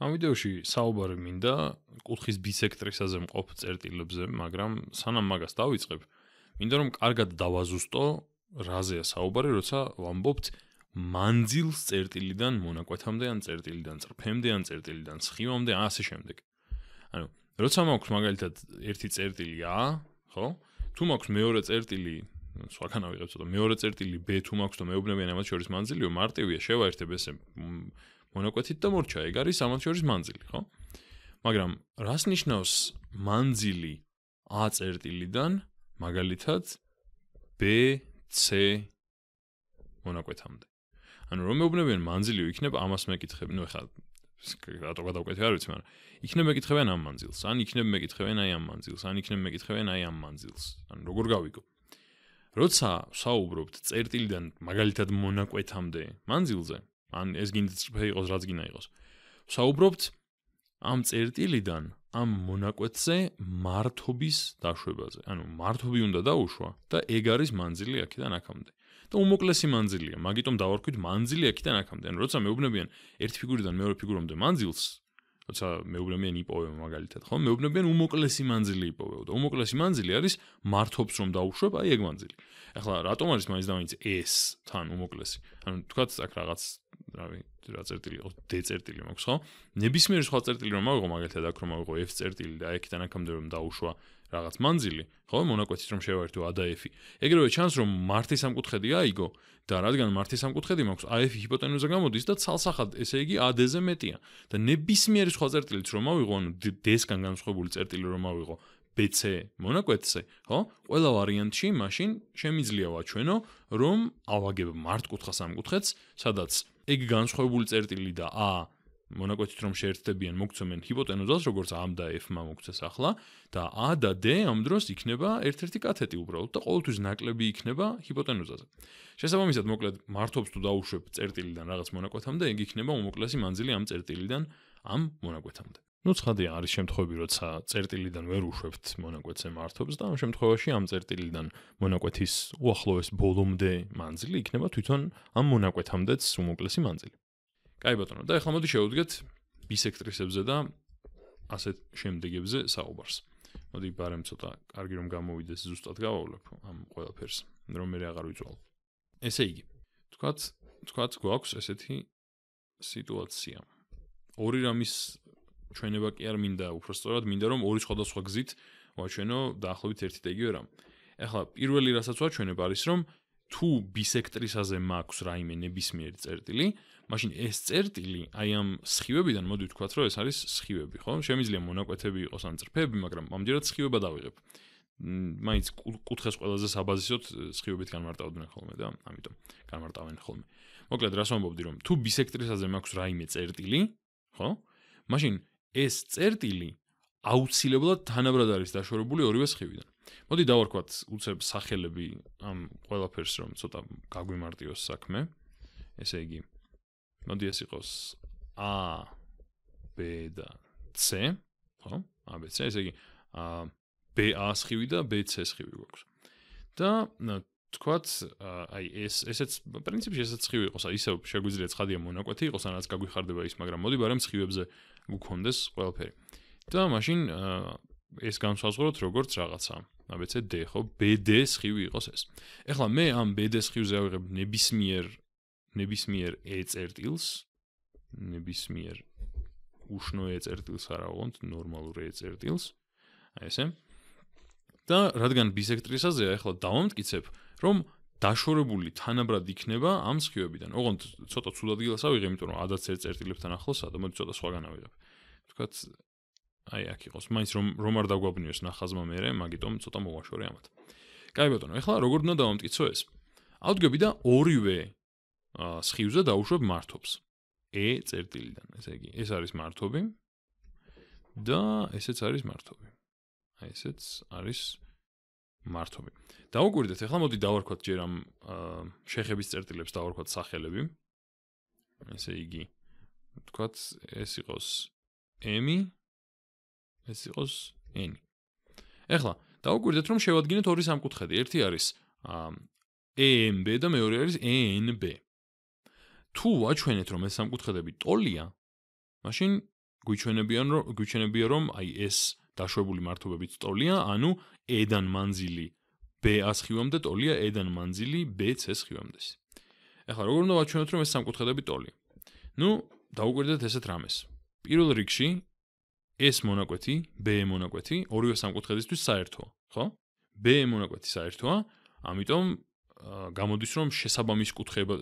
ამ ვიდეოში საუბარი მინდა კუთხის ბისექტრისაზე მყოფ წერტილებზე, მაგრამ სანამ მაგას დავიწყებ, მინდა რომ კარგად დავაზუსტო რაზეა საუბარი, როცა ვამბობთ მანძილს წერტილიდან მონაკვეთამდე ან წერტილიდან წრფემდე ან წერტილიდან სხივამდე ან ასე შემდეგ. ანუ როცა მაქვს მაგალითად ერთი წერტილი A, ხო? თუ მაქვს მეორე წერტილი, სხვაგან ავიღებ ცოტა, მეორე წერტილი B თუ მაქვს და მეუბნებიან ამას შორის მანძილიო, მარტივია შევაერთებ ესე მონაკვეთით და მორჩა ეგ არის ამათშორის მანძილი ხო მაგრამ რას ნიშნავს მანძილი ა წერტილიდან მაგალითად b c მონაკვეთამდე ანუ რომ მეუბნებიან მანძილი იქნება ამას მეკითხები ნუ ხა რატო გადავკეთე არ ვიცი მაგრამ იქნება მეკითხებიან ამ მანძილს ან იქნება მეკითხებიან აი ამ მანძილს ან იქნება მეკითხებიან აი ამ მანძილს ანუ როგორ გავიგო როცა საუბრობთ წერტილიდან მაგალითად მონაკვეთამდე მანძილზე ან ეს გინდა წფე იყოს რაც გინდა იყოს. საუბრობთ ამ წერტილიდან, ამ მონაკვეთზე მართობის დაშვებაზე. ანუ მართობი უნდა დაუშვა და ეგ არის მანძილი აქედან აქამდე. და უმოკლესი მანძილია, მაგიტომ დავარქვით მანძილი აქედან აქამდე. ანუ როცა მეუბნებიან ერთ ფიგურიდან მეორე ფიგურამდე მანძილს, როცა მეუბნებიან იპოვებ მაგალითად, ხო? მეუბნებიან უმოკლესი მანძილი იპოვებ და უმოკლესი მანძილი არის მართობს რომ დაუშვებ, აი ეგ მანძილი. ახლა რატომ არის მაინც და მაინც ეს თან უმოკლესი? ანუ თქვაც აქ რაღაც რავი, რა წერტილი იყო, D წერტილი მაქვს, ხო? ნებისმიერი სხვა წერტილი რომ მოიღო, მაგალითად, აქ რომ მოიღო F წერტილი და აქედან აქამდე რომ დაუშვა რაღაც მანძილი, ხო? მონაკვეთის რომ შევარდო A და F. ეგრევე ჩანს რომ მართი სამკუთხედი აიგო და რადგან მართი სამკუთხედი მაქვს, AF ჰიპოტენუზა გამოდის და ცალსახად, ესე იგი AD-ზე მეტია. და ნებისმიერი სხვა წერტილიც რომ მოიღო, ანუ D-სგან განსხვავებული წერტილი რომ მოიღო BC მონაკვეთზე, ხო? ყველა ვარიანტში მაშინ შემიძლია ვაჩვენო რომ ავაგებ მართკუთხა სამკუთხედს, სადაც ეგ განსხვავებული წერტილი და ა მონაკვეთით რომ შეერთდებიან მოგცემენ ჰიპოტენუზას როგორც ამ და f-მა მოგცეს ახლა და a და d ამ დროს იქნება ერთ-ერთი კათეტი უბრალოდ და ყოველთვის ნაკლები იქნება ჰიპოტენუზაზე. შესაბამისად მოკლედ მართობს თუ დაუშვებ წერტილიდან რაღაც მონაკვეთამდე ეგ იქნება უმოკლესი მანძილი ამ წერტილიდან ამ მონაკვეთამდე. ну ცხადია არის შემთხვევები როცა წერტილიდან ვერ უშვებთ მონაკვეთზე მართობს და ამ შემთხვევაში ამ წერტილიდან მონაკვეთის უახლოეს ბოლომდე მანძილი იქნება თვითონ ამ მონაკვეთამდეც უმოკლესი მანძილი. კაი ბატონო და ახლა მოდი შევუდგეთ ბისექტრისებზე და ასეთ შემდეგებზე საუბარს. მოდი პარემ ცოტა კარგი რომ გამოვიდეს ზუსტად გავავლებ ამ ყველაფერს რომ მე აღარ ვიწვალ. ესე იგი, თქვაც თქვაც გვაქვს ესეთი სიტუაცია. ორი რამის ჩვენება კი არ მინდა უბრალოდ მინდა რომ ორი სხვადასხვა გზით ვაჩვენო დაახლოებით ერთი და იგივე რამ. ეხლა პირველი რასაც ვაჩვენებ არის რომ თუ ბისექტრისაზე მაქვს რაიმე ნებისმიერი წერტილი, მაშინ ეს წერტილი აი ამ სხივებიდან მოდი ვთქვა რომ ეს არის სხივები, ხო? შეიძლება მონაკვეთები იყოს ან წრფები, მაგრამ ამჯერად სხივება დავიღებ. მაინც კუთხეს ყველაზე საბაზისოდ სხივებით განმარტავდნენ ხოლმე და ამიტომ განმარტავენ ხოლმე. მოკლედ, რას ვამბობდი რომ თუ ბისექტრისაზე მაქვს რაიმე წერტილი, ხო? მაშინ ეს წერტილი აუცილებლად თანაბრად არის დაშორებული ორივე სხივიდან. მოდი დავარქვათ უცებ სახელები ამ ყველაფერს რომ ცოტა გაგვიმარტიოს საქმე. ესე იგი მოდი ეს იყოს A B და C, ხო? A B C, ესე იგი ა B A სხივი და B C სხივი გვაქვს. და თქვათ, აი ეს ესეც პრინციპში ესეც ხივი იყოს, აი ისევ შეგვიძლია ცხადია მონაკვეთი იყოს, რაც გაგვიხარდება ის, მაგრამ მოდი ბარემ ცხივებზე გქონდეს ყველაფერი. და მაშინ ეს განსაზღვროთ როგორც რაღაცა. ნაბეცე D ხო, BD ცხივი იყოს ეს. ეხლა მე ამ BD ცხივზე ავიღებ ნებისმიერ ნებისმიერ E წერტილს, ნებისმიერ უშნო E წერტილს არა, უფრო ნორმალურ E წერტილს. აი ესე და რადგან ბისექტრისაზეა, ეხლა დავამტკიცებ, რომ დაშორებული თანაბრად იქნება ამ სხივებიდან. ოღონდ ცოტა ცუდ ადგილას ავიღე, იმიტომ რომ ადაც ერთ წერტილებთან ახლოსა და მოდი ცოტა სხვაგან ავიღებ. თქვათ აი აქ იყოს, მაინც რომ რომ არ დაგვაბნიოს ნახაზმა მე, მაგიტომ ცოტა მოვაშორე ამათ. კაი ბატონო, ეხლა როგორ უნდა დავამტკიცო ეს? ავდგები და ორივე სხივზე დავუშვებ მართობს. E წერტილიდან, ესე იგი, ეს არის მართობი და ესეც არის მართობი. აი ესეც არის მართობი. დაუგვირდეთ, ახლა მოდი დავარქვათ ჯერ ამ შეხების წერტილებს დავარქვათ სახელები. ესე იგი, თქვათ, ეს იყოს M-ი, ეს იყოს N-ი. ახლა დაუგვირდეთ, რომ შევადგინოთ ორი სამკუთხედი. ერთი არის AMB და მეორე არის ENB. თუ ვაჩვენეთ, რომ ეს სამკუთხედები ტოლია, მაშინ გვიჩვენებიან რომ გვიჩვენებია რომ აი ეს დაშვებული მართობებით ტოლია, ანუ ედან მანძილი B-ას ხივამდე ტოლია, ედან მანძილი B-ს ხივამდეს. ახლა როგორ უნდა ვაჩვენოთ რომ ეს სამკუთხედები ტოლი? ნუ დაუგვერდეთ ესეთ რამეს. პირველ რიგში S მონაკვეთი, B მონაკვეთი ორივე სამკუთხედისთვის საერთოა, ხო? B მონაკვეთი საერთოა, ამიტომ გამოდის რომ შესაბამის კუთხეებად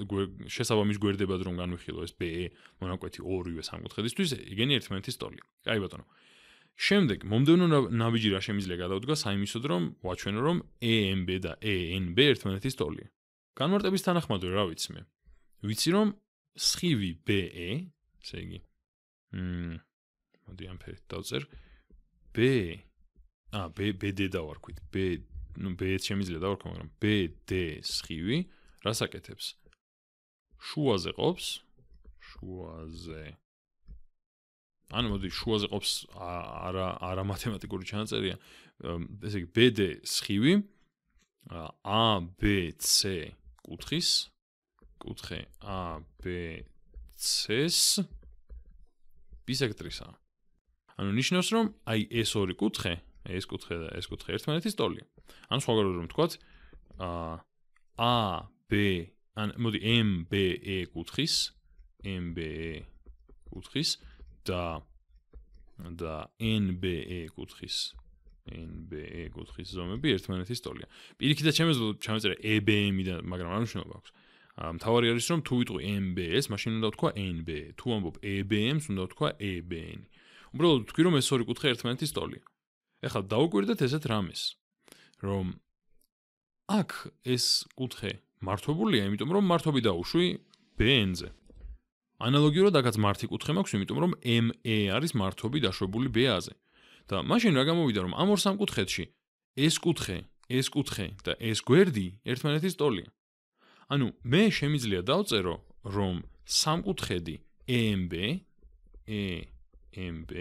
შესაბამის გვერდებად რომ განვიხილო ეს BE მონაკვეთი ორივე სამკუთხედისთვის, იგენი ერთმანეთის ტოლია. კაი ბატონო. შემდეგ მომდენო ნავიჯი რა შემიძლია გადავდგას აიმისოდ რომ ვაჩვენო რომ EMB და ENB ერთმანეთის ტოლია. განმარტების თანახმად რა ვიცი მე? ვიცი რომ სხივი BE, ესე იგი. მმ მოდი ამ ფერით დავწერ. B ა BBD დავარქვით. B ნუ B შემიძლია დავარქო, მაგრამ BD სხივი რას აკეთებს? შუაზე ყობს. შუაზე. ანუ მოდი შუაზე ყოფს არა არა მათემატიკური ჩანაწერია ესე იგი BD სხივი ABC კუთხის კუთხე ABC-ს ბისექტრისა ანუ ნიშნავს რომ აი ეს ორი კუთხე ეს კუთხე და ეს კუთხე ერთმანეთის ტოლია ანუ სხვაგვარად რომ თქვათ AB ან მოდი MBE კუთხის MBE კუთხის და და NBA კუთხის NBA კუთხის ზომები ერთმანეთის ტოლია. პირიქითა შემეძლო ჩამეწერა e EBM-დან, მაგრამ არ მნიშვნელობა აქვს. მთავარი არის რომ თუ ვიტყვი NBA-ს, მაშინ უნდა ვთქვა NBA. თუ ამბობ EBM-ს, უნდა ვთქვა EBN. უბრალოდ ვთქვი რომ ეს ორი კუთხე ერთმანეთის ტოლია. ეხლა დაუკვირდეთ ესეთ რამეს, რომ აქ ეს კუთხე მართობულია, იმიტომ რომ მართობი დაუშვი BN-ზე. ანალოგიურად აქაც მართი კუთხე მაქვს, იმიტომ რომ MA არის მართობი დაშვებული BA-ზე. და მაშინ რა გამოვიდა, რომ ამ ორ სამკუთხედში ეს კუთხე, ეს კუთხე და ეს გვერდი ერთმანეთის ტოლია. ანუ მე შემიძლია დავწერო, რომ სამკუთხედი EMB EMB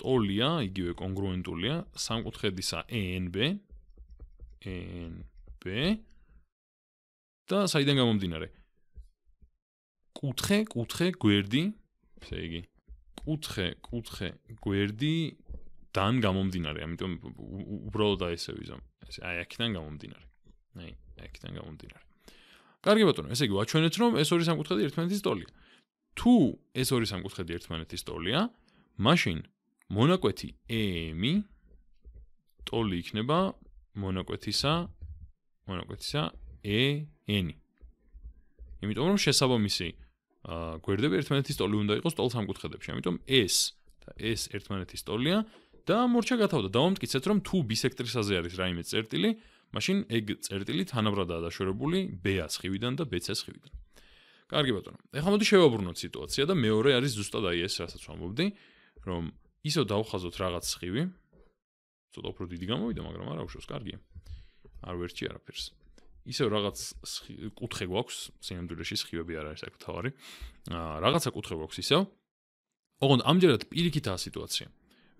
ტოლია, იგივე კონგრუენტულია სამკუთხედისა ENB ENB და საიდან გამომდინარე? კუთხე, კუთხე, გვერდი, ესე იგი. კუთხე, კუთხე, გვერდი დან გამომდინარე, ამიტომ უბრალოდ აი ესე ვიზამ. აი, აქიდან გამომდინარე. აი, აქიდან გამომდინარე. კარგი ბატონო, ესე იგი, ვაჩვენეთ, რომ ეს ორი სამკუთხედი ერთმანეთის ტოლია. თუ ეს ორი სამკუთხედი ერთმანეთის ტოლია, მაშინ მონაკვეთი EM-ი ტოლი იქნება მონაკვეთისა მონაკვეთისა EN-ი. იმიტომ რომ შესაბამისი გვერდები ერთმანეთის ტოლი უნდა იყოს ტოლ სამკუთხედებში, ამიტომ S და S ერთმანეთის ტოლია და მორჩა გათავდა დავამტკიცეთ რომ თუ ბისექტრისაზე არის რაიმე წერტილი, მაშინ ეგ წერტილი თანაბრადაა დაშორებული B-ას ხივიდან და B-ს ხივიდან. კარგი ბატონო, ეხლა მოდი შევაბრუნოთ სიტუაცია და მეორე არის ზუსტად აი ეს, რასაც ვამბობდი, რომ ისო დავხაზოთ რაღაც ხივი. ცოტა უფრო დიდი გამოვიდა, მაგრამ არა უშავს, კარგია. არ ვერჩი არაფერს. აა ისევ რაღაც კუთხე გვაქვს, სინამდვილეში სხივები არ არის საკუთავარი. აა რაღაცა კუთხე გვაქვს ისევ. ოღონდ ამჯერად პირიქითაა სიტუაცია.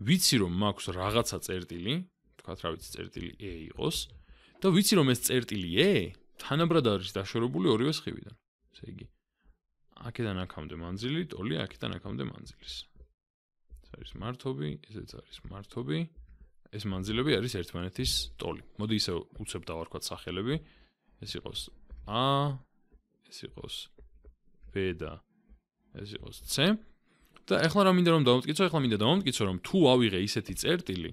ვიცი რომ მაქვს რაღაცა წერტილი, თქვათ რა ვიცი წერტილი A იყოს და ვიცი რომ ეს წერტილი A თანაბრად არის დაშორებული ორივე სხივიდან. ესე იგი აქედან აქამდე მანძილი, ტოლი აქედან აქამდე მანძილის. ეს არის მართობი, ესეც არის მართობი. ეს მანძილები არის ერთმანეთის ტოლი. მოდი ისე უცებ დავარქვათ სახელები. ეს იყოს a ეს იყოს b და ეს იყოს c და ახლა რა მინდა რომ დავამტკიცო ახლა მინდა დავამტკიცო რომ თუ ავიღე ისეთი წერტილი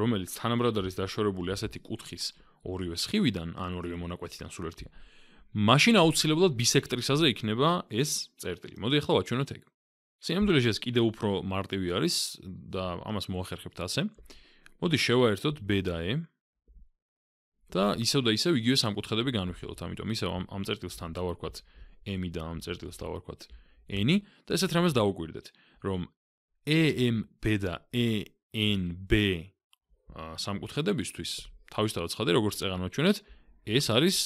რომელიც თანამედროვე არის დაშორებული ასეთი კუთხის ორივე სხივიდან ან ორივე მონაკვეთიდან სულ ერთია მაშინ აუცილებლად ბისექტრისაზე იქნება ეს წერტილი მოდი ახლა ვაჩვენოთ ეგ სიმდულეში ეს კიდევ უფრო მარტივი არის და ამას მოახერხებთ ასე მოდი შევაერთოთ b და e და ისევ და ისევ იგივე სამკუთხედები განვიხილოთ. ამიტომ ისევ ამ ამ წერტილსთან დავარქვათ m და ამ წერტილს დავარქვათ n და ესეთ რამეს დაუკვირდეთ, რომ amb და enb სამკუთხედებისთვის თავისთავად ხადე როგორც წეღან მოჩვენეთ, ეს არის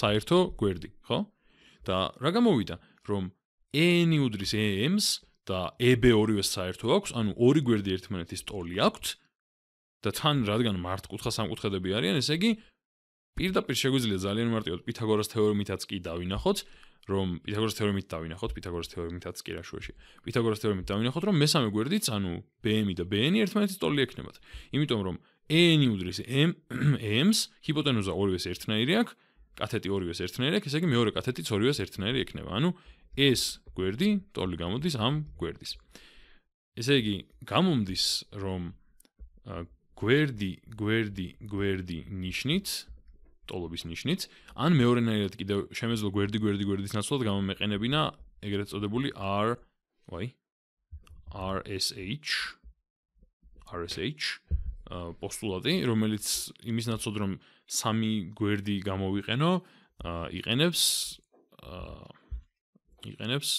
საერთო გვერდი, ხო? და რა გამოვიდა, რომ n უდრის am-ს და eb ორივე საერთო აქვს, ანუ ორი გვერდი ერთმანეთის ტოლი აქვს და თან რადგან მართკუთხა სამკუთხედები არიან, ესე იგი პირდაპირ შეგვიძლია ძალიან მარტივად პითაგორას თეორემითაც კი დავინახოთ, რომ პითაგორას თეორემით დავინახოთ, პითაგორას თეორემითაც კი რა შუაში. პითაგორას თეორემით დავინახოთ, რომ მესამე გვერდიც, ანუ BM-ი და BN-ი ერთმანეთს ტოლი ექნებათ. იმიტომ რომ n-ი უდრის m m-ს, ჰიპოტენუზა ორივეს ერთნაირი აქვს, კათეტი ორივეს ერთნაირი აქვს, ესე იგი მეორე კათეტიც ორივეს ერთნაირი ექნება. ანუ s გვერდი ტოლი გამოდის ამ გვერდის. ესე იგი, გამომდის, რომ გვერდი, გვერდი, გვერდი ნიშნიც ტოლობის ნიშნიც, ან მეორენაირად კიდევ შემეძლო გვერდი გვერდი გვერდის ნაცვლად გამომეყენებინა ეგრეთ წოდებული R ვაი RSH RSH პოსტულატი, რომელიც იმის ნაცვლად რომ სამი გვერდი გამოვიყენო, იყენებს იყენებს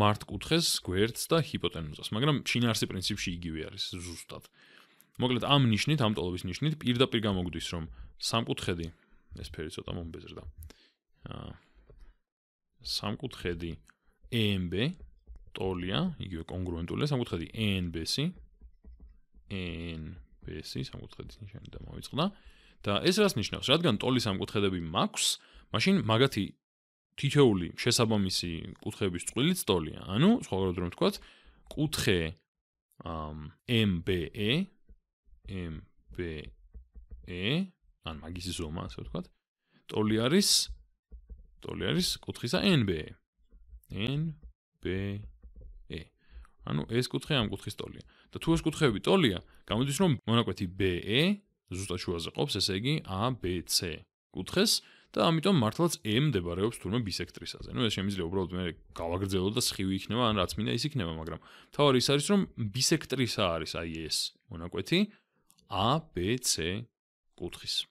მართკუთხედს, გვერდს და ჰიპოტენუზას, მაგრამ შინაარსი პრინციპში იგივე არის ზუსტად. აა მოკლედ ამ ნიშნით, ამ ტოლობის ნიშნით პირდაპირ გამოგვდის, რომ სამკუთხედი ეს ფერი ცოტა მომბეზრდა. აა სამკუთხედი EMB ტოლია, იგივე კონგრუენტულია სამკუთხედი NBC-ი. NBC-ი სამკუთხედის ნიშანი და მოიწყდა. და ეს რას ნიშნავს? რადგან ტოლის სამკუთხედები მაქვს, მაშინ მაგათი თითეული შესაბამისი კუთხეების წვლილი წტოლია. ანუ, სხვაგვარად რომ ვთქვა, კუთხე ამ MBE m b e ან მაგისი ზომა, ასე ვთქვათ. ტოლი არის ტოლი არის კუთხისა n b e n b e ანუ ეს კუთხე ამ კუთხის ტოლია. და თუ ეს კუთხეები ტოლია, გამოდის რომ მონაკვეთი b e ზუსტად შუაზე ყოფს, ესე იგი a b c კუთხეს და ამიტომ მართლაც m მდებარეობს თურმე ბისექტრისაზე. ნუ ეს შეიძლება უბრალოდ მე გავაგრძელო და სხივი იქნება, ან რაც მინდა ის იქნება, მაგრამ თავი ის არის რომ ბისექტრისა არის აი ეს მონაკვეთი ABC კუთხის